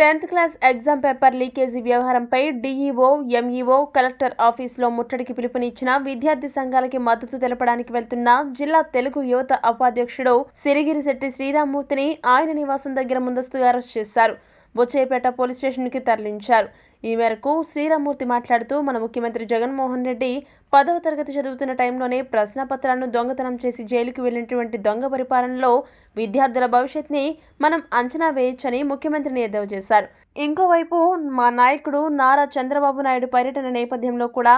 tenth class exam paper leakage వ్యవహారంపై DEO MEO collector ఆఫీసులో ముట్టడికి పిలుపునిచ్చిన విద్యార్థి సంఘాలకి మద్దతు తెలపడానికి వెళ్తున్న జిల్లా తెలుగు యువత ఉపాధ్యక్షుడు సిరిగిరిశెట్టి శ్రీరామ్మూర్తిని ఆయన నివాసం దగ్గర ముందస్తుగా అరెస్ట్ చేశారు బొచ్చేపేట పోలీస్ స్టేషన్కి తరలించారు ఈ మేరకు శ్రీరామూర్తి మాట్లాడుతూ మన ముఖ్యమంత్రి జగన్మోహన్ రెడ్డి పదవ తరగతి చదువుతున్న టైంలోనే ప్రశ్నపత్రాలను దొంగతనం చేసి జైలుకి వెళ్ళినటువంటి దొంగ పరిపాలనలో విద్యార్థుల భవిష్యత్ని మనం అంచనా వేయొచ్చని ముఖ్యమంత్రిని ఎద్దవ చేశారు ఇంకోవైపు మా నాయకుడు నారా చంద్రబాబు నాయుడు పర్యటన నేపథ్యంలో కూడా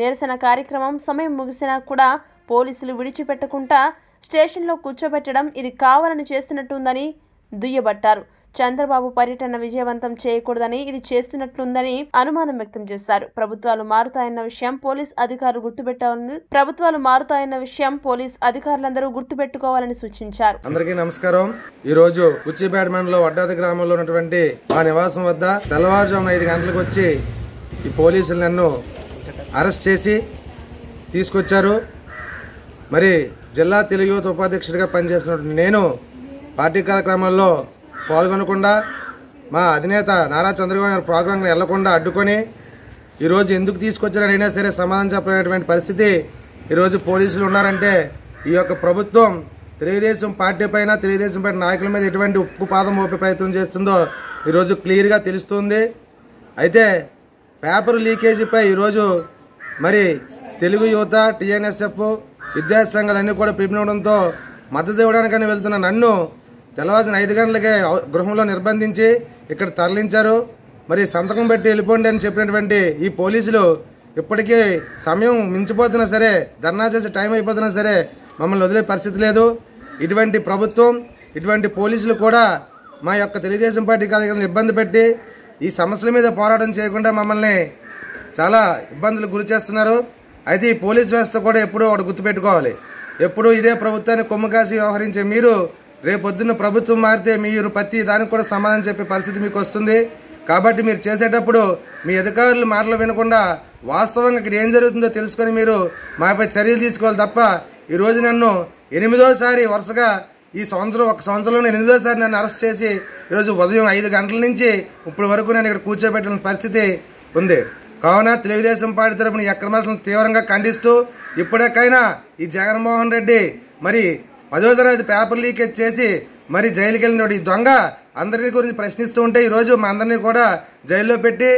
నిరసన కార్యక్రమం సమయం ముగిసినా కూడా పోలీసులు విడిచిపెట్టకుండా స్టేషన్లో కూర్చోబెట్టడం ఇది కావాలని చేస్తున్నట్టుందని దుయ్యబట్టారు చంద్రబాబు పర్యటన విజయవంతం చేయకూడదని ఇది చేస్తున్నట్లుందని అనుమానం వ్యక్తం చేశారు ప్రభుత్వాలు మారుతాయన్న విషయం పోలీస్ అధికారులు గుర్తుపెట్టాలని ప్రభుత్వాలు మారుతాయన్న విషయం పోలీస్ అధికారులందరూ గుర్తుపెట్టుకోవాలని సూచించారు అందరికీ నమస్కారం ఈ రోజు ఉచ్చిపేట వడ్డాది గ్రామంలో ఉన్నటువంటి మా నివాసం వద్ద తెల్లవారుజామున ఐదు గంటలకు వచ్చి ఈ పోలీసులు నన్ను అరెస్ట్ చేసి తీసుకొచ్చారు మరి జిల్లా తెలుగు యువత ఉపాధ్యక్షుడిగా పనిచేస్తున్నటువంటి నేను పార్టీ కార్యక్రమాల్లో పాల్గొనకుండా మా అధినేత నారా చంద్రబాబు గారి ప్రోగ్రాంలు వెళ్లకుండా అడ్డుకొని ఈరోజు ఎందుకు తీసుకొచ్చారనైనా సరే సమాధానం చెప్పలేనటువంటి పరిస్థితి ఈరోజు పోలీసులు ఉన్నారంటే ఈ యొక్క ప్రభుత్వం తెలుగుదేశం పార్టీ పైన తెలుగుదేశం పార్టీ నాయకుల మీద ఎటువంటి ఉప్పు పాదం మోపే ప్రయత్నం చేస్తుందో ఈరోజు క్లియర్గా తెలుస్తుంది అయితే పేపర్ లీకేజీపై ఈరోజు మరి తెలుగు యువత టీఎన్ఎస్ఎఫ్ విద్యాసంఘాలన్నీ కూడా పిలిపినవడంతో మద్దతు ఇవ్వడానికని వెళ్తున్న నన్ను తెల్లవారుజున ఐదు గంటలకే గృహంలో నిర్బంధించి ఇక్కడ తరలించారు మరి సంతకం పెట్టి వెళ్ళిపోండి అని చెప్పినటువంటి ఈ పోలీసులు ఇప్పటికీ సమయం మించిపోతున్నా సరే ధర్నా చేసే టైం అయిపోతున్నా సరే మమ్మల్ని వదిలే పరిస్థితి లేదు ఇటువంటి ప్రభుత్వం ఇటువంటి పోలీసులు కూడా మా యొక్క తెలుగుదేశం పార్టీ కార్యక్రమం ఇబ్బంది పెట్టి ఈ సమస్యల మీద పోరాటం చేయకుండా మమ్మల్ని చాలా ఇబ్బందులు గురి చేస్తున్నారు అయితే ఈ పోలీస్ వ్యవస్థ కూడా ఎప్పుడూ ఒకటి గుర్తుపెట్టుకోవాలి ఎప్పుడూ ఇదే ప్రభుత్వాన్ని కొమ్ము కాసి వ్యవహరించే మీరు రేపొద్దున ప్రభుత్వం మారితే మీరు ప్రతి దానికి కూడా సమాధానం చెప్పే పరిస్థితి మీకు వస్తుంది కాబట్టి మీరు చేసేటప్పుడు మీ అధికారులు మాటలు వినకుండా వాస్తవంగా ఇక్కడ ఏం జరుగుతుందో తెలుసుకొని మీరు మాపై చర్యలు తీసుకోవాలి తప్ప ఈరోజు నన్ను ఎనిమిదోసారి వరుసగా ఈ సంవత్సరం ఒక సంవత్సరంలో ఎనిమిదోసారి నన్ను అరెస్ట్ చేసి ఈరోజు ఉదయం ఐదు గంటల నుంచి ఇప్పటి వరకు నేను ఇక్కడ కూర్చోబెట్టిన పరిస్థితి ఉంది కావున తెలుగుదేశం పార్టీ తరపున ఈ అక్రమాలను తీవ్రంగా ఖండిస్తూ ఇప్పటికైనా ఈ జగన్మోహన్ రెడ్డి మరి పదో తరగతి పేపర్ లీకేజ్ చేసి మరి జైలుకి వెళ్ళినోడు ఈ దొంగ అందరి గురించి ప్రశ్నిస్తూ ఉంటే ఈరోజు మా అందరినీ కూడా జైల్లో పెట్టి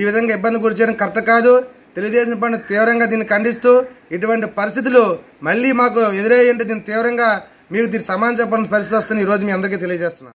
ఈ విధంగా ఇబ్బంది గురి చేయడం కరెక్ట్ కాదు తెలుగుదేశం పని తీవ్రంగా దీన్ని ఖండిస్తూ ఇటువంటి పరిస్థితులు మళ్ళీ మాకు ఎదురయ్యంటే దీన్ని తీవ్రంగా మీకు దీన్ని సమాన చెప్పాలని పరిస్థితి వస్తుంది ఈరోజు మీ అందరికీ తెలియజేస్తున్నాను